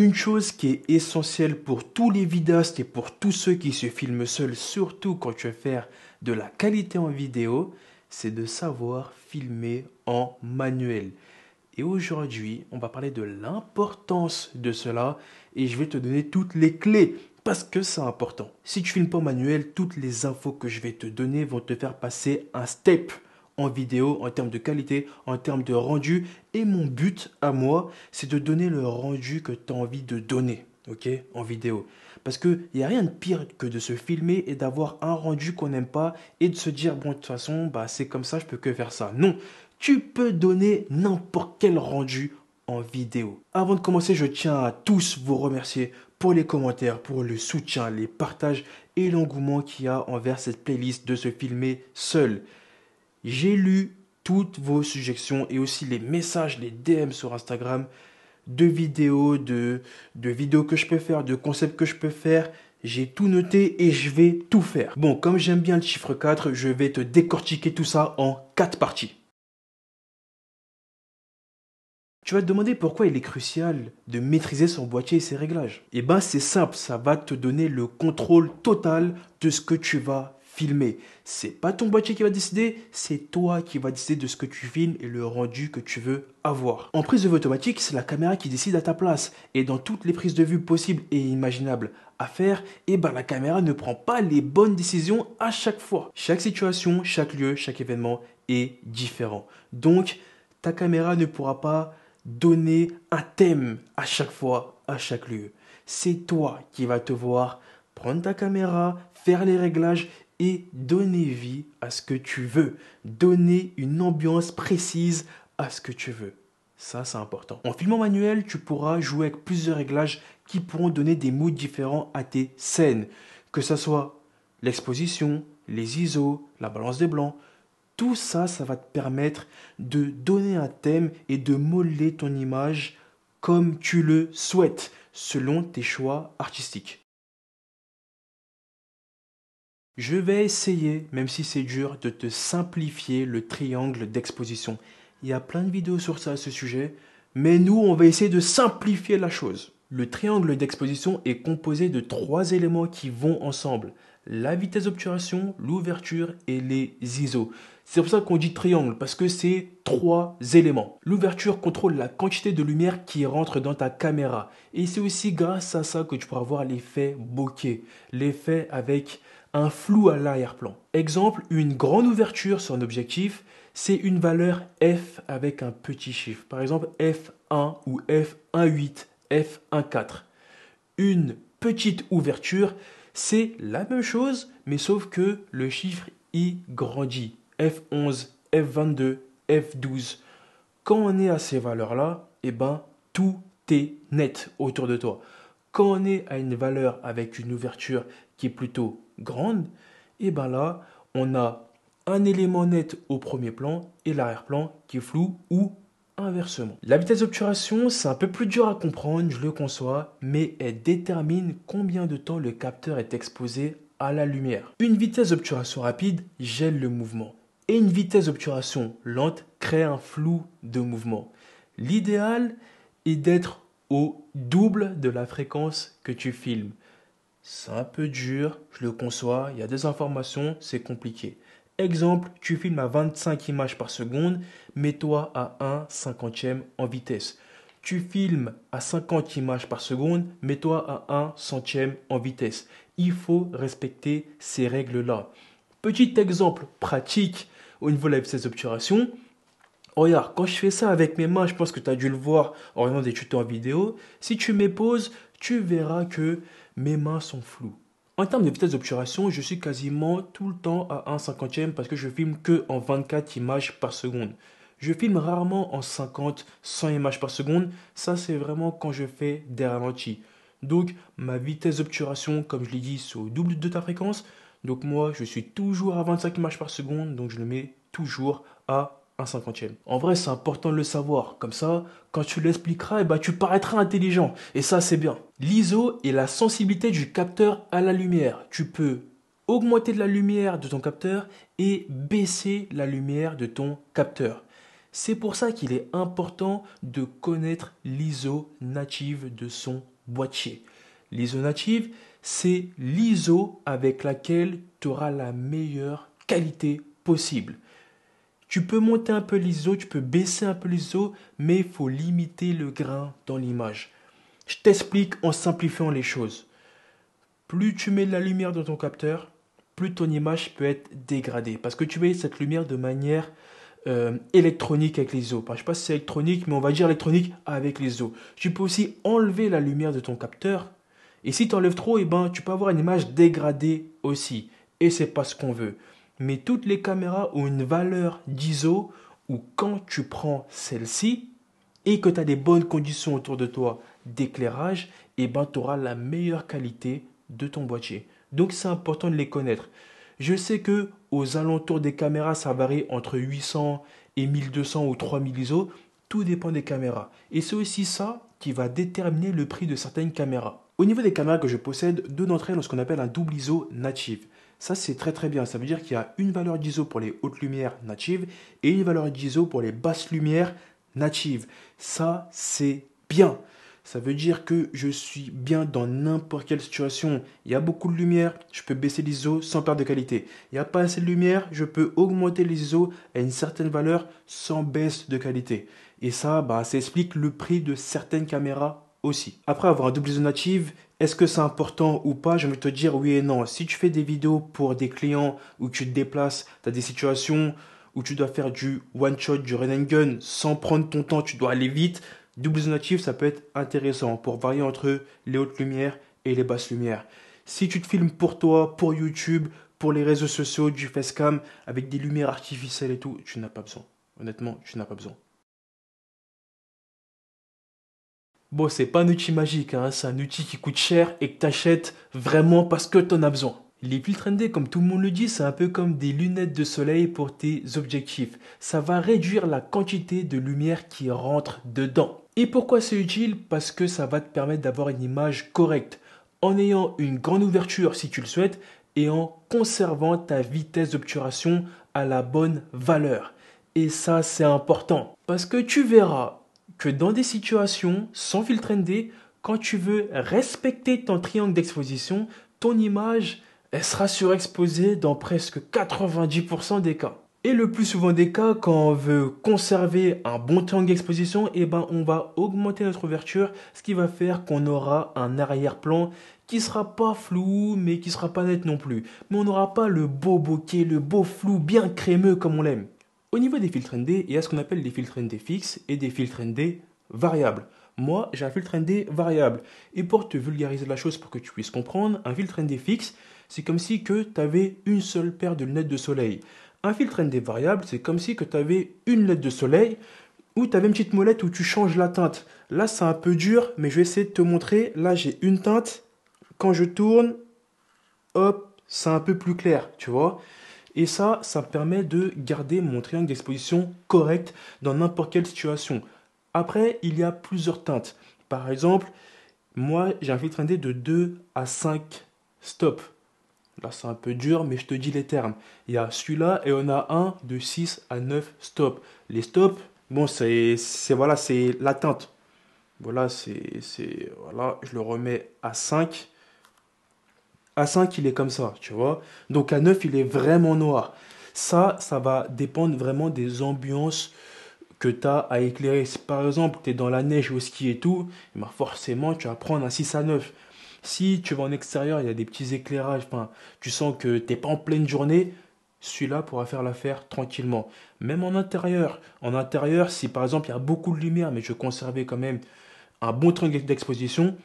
Une chose qui est essentielle pour tous les vidéastes et pour tous ceux qui se filment seuls, surtout quand tu veux faire de la qualité en vidéo, c'est de savoir filmer en manuel. Et aujourd'hui, on va parler de l'importance de cela et je vais te donner toutes les clés parce que c'est important. Si tu filmes pas en manuel, toutes les infos que je vais te donner vont te faire passer un step en vidéo, en termes de qualité, en termes de rendu. Et mon but à moi, c'est de donner le rendu que tu as envie de donner, ok, en vidéo. Parce qu'il n'y a rien de pire que de se filmer et d'avoir un rendu qu'on n'aime pas et de se dire, bon, de toute façon, bah, c'est comme ça, je peux que faire ça. Non, tu peux donner n'importe quel rendu en vidéo. Avant de commencer, je tiens à tous vous remercier pour les commentaires, pour le soutien, les partages et l'engouement qu'il y a envers cette playlist de se filmer seul. J'ai lu toutes vos suggestions et aussi les messages, les DM sur Instagram de vidéos, de, vidéos que je peux faire, de concepts que je peux faire. J'ai tout noté et je vais tout faire. Bon, comme j'aime bien le chiffre 4, je vais te décortiquer tout ça en 4 parties. Tu vas te demander pourquoi il est crucial de maîtriser son boîtier et ses réglages. Eh bien, c'est simple, ça va te donner le contrôle total de ce que tu vas filmer. C'est pas ton boîtier qui va décider, c'est toi qui va décider de ce que tu filmes et le rendu que tu veux avoir. En prise de vue automatique, c'est la caméra qui décide à ta place et dans toutes les prises de vue possibles et imaginables à faire, et eh ben la caméra ne prend pas les bonnes décisions à chaque fois. Chaque situation, chaque lieu, chaque événement est différent. Donc ta caméra ne pourra pas donner un thème à chaque fois, à chaque lieu. C'est toi qui vas te voir prendre ta caméra, faire les réglages et donner vie à ce que tu veux, donner une ambiance précise à ce que tu veux. Ça, c'est important. En filmant manuel, tu pourras jouer avec plusieurs réglages qui pourront donner des moods différents à tes scènes, que ce soit l'exposition, les ISO, la balance des blancs. Tout ça, ça va te permettre de donner un thème et de modeler ton image comme tu le souhaites, selon tes choix artistiques. Je vais essayer, même si c'est dur, de te simplifier le triangle d'exposition. Il y a plein de vidéos sur ça à ce sujet, mais nous, on va essayer de simplifier la chose. Le triangle d'exposition est composé de trois éléments qui vont ensemble. La vitesse d'obturation, l'ouverture et les ISO. C'est pour ça qu'on dit triangle, parce que c'est trois éléments. L'ouverture contrôle la quantité de lumière qui rentre dans ta caméra. Et c'est aussi grâce à ça que tu pourras voir l'effet bokeh, l'effet avec un flou à l'arrière-plan. Exemple, une grande ouverture sur un objectif, c'est une valeur f avec un petit chiffre. Par exemple, f1 ou f1.8, f1.4. Une petite ouverture, c'est la même chose, mais sauf que le chiffre y grandit. F11, F22, F12. Quand on est à ces valeurs-là, eh ben, tout est net autour de toi. Quand on est à une valeur avec une ouverture qui est plutôt grande, et eh bien là, on a un élément net au premier plan et l'arrière-plan qui est flou ou inversement. La vitesse d'obturation, c'est un peu plus dur à comprendre, je le conçois, mais elle détermine combien de temps le capteur est exposé à la lumière. Une vitesse d'obturation rapide gèle le mouvement et une vitesse d'obturation lente crée un flou de mouvement. L'idéal est d'être au double de la fréquence que tu filmes. C'est un peu dur, je le conçois, il y a des informations, c'est compliqué. Exemple, tu filmes à 25 images par seconde, mets-toi à 1 cinquantième en vitesse. Tu filmes à 50 images par seconde, mets-toi à 1 centième en vitesse. Il faut respecter ces règles-là. Petit exemple pratique au niveau de la vitesse d'obturation. Oh, regarde, quand je fais ça avec mes mains, je pense que tu as dû le voir en regardant des tutos en vidéo. Si tu mets tu verras que mes mains sont floues. En termes de vitesse d'obturation, je suis quasiment tout le temps à 1 cinquantième parce que je filme que en 24 images par seconde. Je filme rarement en 50, 100 images par seconde. Ça, c'est vraiment quand je fais des ralentis. Donc, ma vitesse d'obturation, comme je l'ai dit, c'est au double de ta fréquence. Donc, moi, je suis toujours à 25 images par seconde. Donc, je le mets toujours à cinquantième. En vrai, c'est important de le savoir. Comme ça, quand tu l'expliqueras, et eh ben, tu paraîtras intelligent. Et ça, c'est bien. L'ISO est la sensibilité du capteur à la lumière. Tu peux augmenter la lumière de ton capteur et baisser la lumière de ton capteur. C'est pour ça qu'il est important de connaître l'ISO native de son boîtier. L'ISO native, c'est l'ISO avec laquelle tu auras la meilleure qualité possible. Tu peux monter un peu l'ISO, tu peux baisser un peu l'ISO, mais il faut limiter le grain dans l'image. Je t'explique en simplifiant les choses. Plus tu mets de la lumière dans ton capteur, plus ton image peut être dégradée. Parce que tu mets cette lumière de manière euh, électronique avec l'ISO. je ne sais pas si c'est électronique, mais on va dire électronique avec l'ISO. Tu peux aussi enlever la lumière de ton capteur. Et si tu enlèves trop, eh ben, tu peux avoir une image dégradée aussi. Et c'est pas ce qu'on veut mais toutes les caméras ont une valeur d'ISO où quand tu prends celle-ci et que tu as des bonnes conditions autour de toi d'éclairage, et eh ben, tu auras la meilleure qualité de ton boîtier. Donc c'est important de les connaître. Je sais que aux alentours des caméras, ça varie entre 800 et 1200 ou 3000 ISO, tout dépend des caméras. Et c'est aussi ça qui va déterminer le prix de certaines caméras. Au niveau des caméras que je possède, deux d'entre elles ont ce qu'on appelle un double ISO native. Ça, c'est très très bien. Ça veut dire qu'il y a une valeur d'ISO pour les hautes lumières natives et une valeur d'ISO pour les basses lumières natives. Ça, c'est bien. Ça veut dire que je suis bien dans n'importe quelle situation. Il y a beaucoup de lumière, je peux baisser l'ISO sans perte de qualité. Il n'y a pas assez de lumière, je peux augmenter l'ISO à une certaine valeur sans baisse de qualité. Et ça, bah, ça explique le prix de certaines caméras aussi. Après avoir un double ISO native, est-ce que c'est important ou pas Je vais te dire oui et non. Si tu fais des vidéos pour des clients où tu te déplaces, tu as des situations où tu dois faire du one-shot, du run and gun, sans prendre ton temps, tu dois aller vite, double natif, ça peut être intéressant pour varier entre les hautes lumières et les basses lumières. Si tu te filmes pour toi, pour YouTube, pour les réseaux sociaux, du facecam, avec des lumières artificielles et tout, tu n'as pas besoin. Honnêtement, tu n'as pas besoin. Bon, c'est pas un outil magique, hein, c'est un outil qui coûte cher et que t'achètes vraiment parce que t'en as besoin. Les filtres ND, comme tout le monde le dit, c'est un peu comme des lunettes de soleil pour tes objectifs. Ça va réduire la quantité de lumière qui rentre dedans. Et pourquoi c'est utile Parce que ça va te permettre d'avoir une image correcte, en ayant une grande ouverture si tu le souhaites, et en conservant ta vitesse d'obturation à la bonne valeur. Et ça, c'est important. Parce que tu verras, que dans des situations sans filtre ND, quand tu veux respecter ton triangle d'exposition, ton image, sera surexposée dans presque 90% des cas. Et le plus souvent des cas, quand on veut conserver un bon triangle d'exposition, eh ben on va augmenter notre ouverture, ce qui va faire qu'on aura un arrière-plan qui sera pas flou, mais qui sera pas net non plus. Mais on n'aura pas le beau bokeh, le beau flou bien crémeux comme on l'aime. Au niveau des filtres ND, il y a ce qu'on appelle des filtres ND fixes et des filtres ND variables. Moi, j'ai un filtre ND variable. Et pour te vulgariser la chose pour que tu puisses comprendre, un filtre ND fixe, c'est comme si que tu avais une seule paire de lunettes de soleil. Un filtre ND variable, c'est comme si que tu avais une lunette de soleil ou tu avais une petite molette où tu changes la teinte. Là, c'est un peu dur, mais je vais essayer de te montrer. Là, j'ai une teinte. Quand je tourne, hop, c'est un peu plus clair, tu vois. Et ça, ça me permet de garder mon triangle d'exposition correct dans n'importe quelle situation. Après, il y a plusieurs teintes. Par exemple, moi, j'ai un filtre indé de 2 à 5 stops. Là, c'est un peu dur, mais je te dis les termes. Il y a celui-là et on a un de 6 à 9 stops. Les stops, bon, c'est voilà, c'est la teinte. Voilà, c'est voilà, je le remets à 5 à 5, il est comme ça, tu vois. Donc à 9, il est vraiment noir. Ça, ça va dépendre vraiment des ambiances que tu as à éclairer. Si par exemple, tu es dans la neige au ski et tout, eh ben, forcément, tu vas prendre un 6 à 9. Si tu vas en extérieur, il y a des petits éclairages, enfin, tu sens que tu n'es pas en pleine journée, celui-là pourra faire l'affaire tranquillement. Même en intérieur. En intérieur, si par exemple, il y a beaucoup de lumière, mais je conservais quand même un bon triangle d'exposition,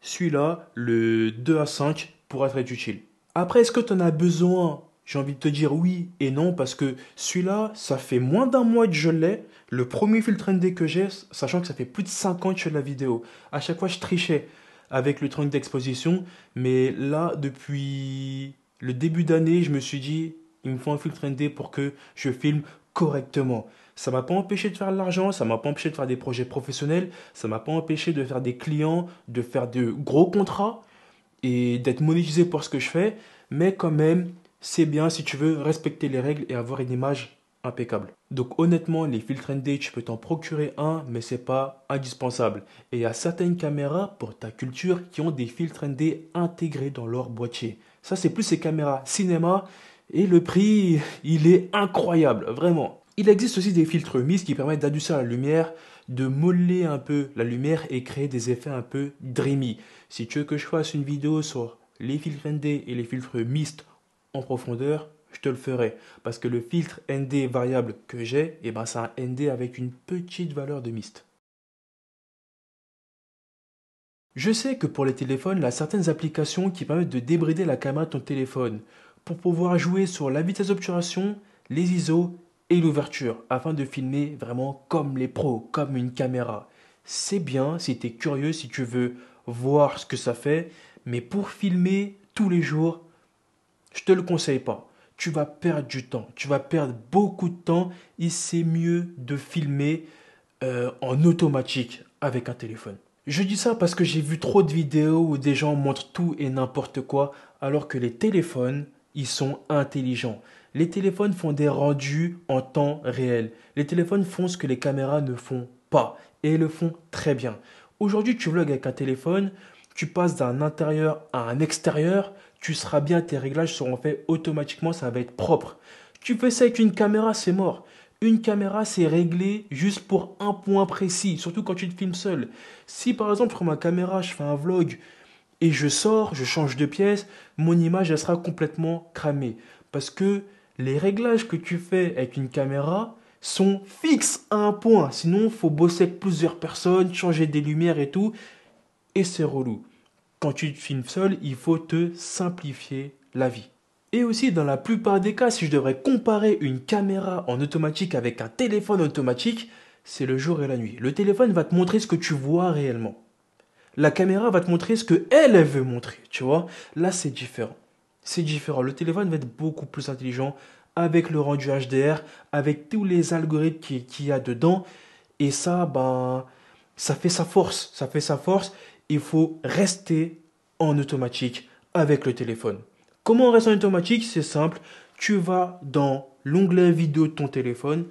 celui-là, le 2 à 5, pour être utile. Après, est-ce que tu en as besoin J'ai envie de te dire oui et non parce que celui-là, ça fait moins d'un mois que je l'ai. Le premier filtre ND que j'ai, sachant que ça fait plus de 5 ans que je fais de la vidéo. À chaque fois, je trichais avec le truc d'exposition. Mais là, depuis le début d'année, je me suis dit, il me faut un filtre ND pour que je filme correctement. Ça m'a pas empêché de faire de l'argent, ça m'a pas empêché de faire des projets professionnels, ça m'a pas empêché de faire des clients, de faire de gros contrats, et d'être monétisé pour ce que je fais, mais quand même, c'est bien si tu veux respecter les règles et avoir une image impeccable. Donc honnêtement, les filtres ND, tu peux t'en procurer un, mais c'est pas indispensable. Et il y a certaines caméras pour ta culture qui ont des filtres ND intégrés dans leur boîtier. Ça, c'est plus ces caméras cinéma et le prix, il est incroyable, vraiment. Il existe aussi des filtres mis qui permettent d'adoucir la lumière, de moller un peu la lumière et créer des effets un peu dreamy. Si tu veux que je fasse une vidéo sur les filtres ND et les filtres mist en profondeur, je te le ferai. Parce que le filtre ND variable que j'ai, eh ben c'est un ND avec une petite valeur de mist. Je sais que pour les téléphones, il y a certaines applications qui permettent de débrider la caméra de ton téléphone pour pouvoir jouer sur la vitesse d'obturation, les ISO et l'ouverture afin de filmer vraiment comme les pros, comme une caméra. C'est bien si tu es curieux, si tu veux voir ce que ça fait, mais pour filmer tous les jours, je te le conseille pas. Tu vas perdre du temps, tu vas perdre beaucoup de temps et c'est mieux de filmer euh, en automatique avec un téléphone. Je dis ça parce que j'ai vu trop de vidéos où des gens montrent tout et n'importe quoi alors que les téléphones, ils sont intelligents. Les téléphones font des rendus en temps réel. Les téléphones font ce que les caméras ne font pas et le font très bien. Aujourd'hui, tu vlogs avec un téléphone, tu passes d'un intérieur à un extérieur, tu seras bien, tes réglages seront faits automatiquement, ça va être propre. Tu fais ça avec une caméra, c'est mort. Une caméra, c'est réglé juste pour un point précis, surtout quand tu te filmes seul. Si par exemple, prends ma caméra, je fais un vlog et je sors, je change de pièce, mon image, elle sera complètement cramée. Parce que les réglages que tu fais avec une caméra sont fixes à un point. Sinon, il faut bosser avec plusieurs personnes, changer des lumières et tout. Et c'est relou. Quand tu te filmes seul, il faut te simplifier la vie. Et aussi, dans la plupart des cas, si je devrais comparer une caméra en automatique avec un téléphone automatique, c'est le jour et la nuit. Le téléphone va te montrer ce que tu vois réellement. La caméra va te montrer ce que elle veut montrer, tu vois. Là, c'est différent c'est différent. Le téléphone va être beaucoup plus intelligent avec le rendu HDR, avec tous les algorithmes qu'il qui y a dedans. Et ça, ben, ça fait sa force. Ça fait sa force. Il faut rester en automatique avec le téléphone. Comment on reste en automatique C'est simple. Tu vas dans l'onglet vidéo de ton téléphone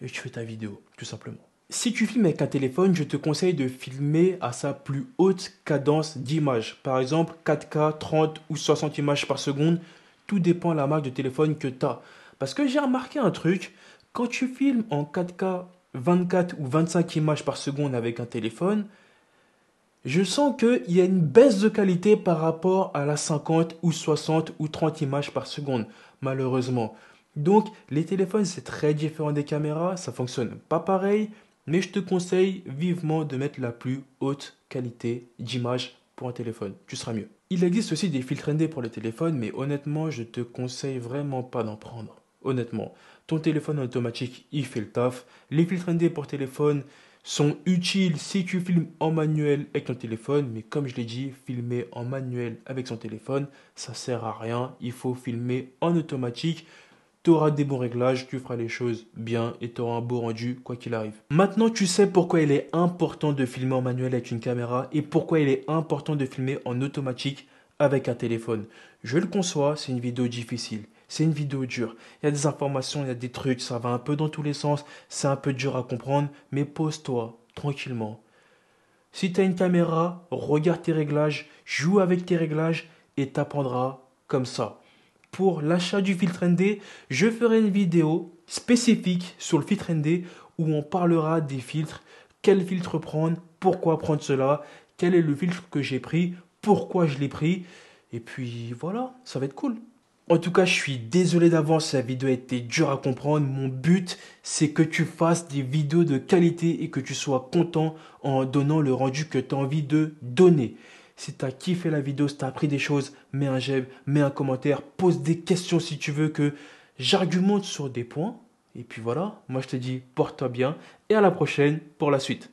et tu fais ta vidéo, tout simplement. Si tu filmes avec un téléphone, je te conseille de filmer à sa plus haute cadence d'image. Par exemple 4K, 30 ou 60 images par seconde. Tout dépend de la marque de téléphone que tu as. Parce que j'ai remarqué un truc, quand tu filmes en 4K 24 ou 25 images par seconde avec un téléphone, je sens qu'il y a une baisse de qualité par rapport à la 50 ou 60 ou 30 images par seconde, malheureusement. Donc les téléphones, c'est très différent des caméras, ça fonctionne pas pareil, mais je te conseille vivement de mettre la plus haute qualité d'image pour un téléphone. Tu seras mieux. Il existe aussi des filtres ND pour les téléphones, mais honnêtement, je te conseille vraiment pas d'en prendre. Honnêtement, ton téléphone automatique, il fait le taf. Les filtres ND pour téléphone sont utiles si tu filmes en manuel avec ton téléphone, mais comme je l'ai dit, filmer en manuel avec son téléphone, ça sert à rien. Il faut filmer en automatique tu auras des bons réglages, tu feras les choses bien et tu auras un beau rendu quoi qu'il arrive. Maintenant, tu sais pourquoi il est important de filmer en manuel avec une caméra et pourquoi il est important de filmer en automatique avec un téléphone. Je le conçois, c'est une vidéo difficile. C'est une vidéo dure. Il y a des informations, il y a des trucs, ça va un peu dans tous les sens, c'est un peu dur à comprendre, mais pose-toi tranquillement. Si tu as une caméra, regarde tes réglages, joue avec tes réglages et t'apprendras comme ça pour l'achat du filtre ND, je ferai une vidéo spécifique sur le filtre ND où on parlera des filtres, quel filtre prendre, pourquoi prendre cela, quel est le filtre que j'ai pris, pourquoi je l'ai pris. Et puis voilà, ça va être cool. En tout cas, je suis désolé d'avance, la vidéo a été dure à comprendre. Mon but, c'est que tu fasses des vidéos de qualité et que tu sois content en donnant le rendu que tu as envie de donner. Si t'as kiffé la vidéo, si as appris des choses, mets un j'aime, mets un commentaire, pose des questions si tu veux que j'argumente sur des points. Et puis voilà, moi je te dis, porte-toi bien et à la prochaine pour la suite.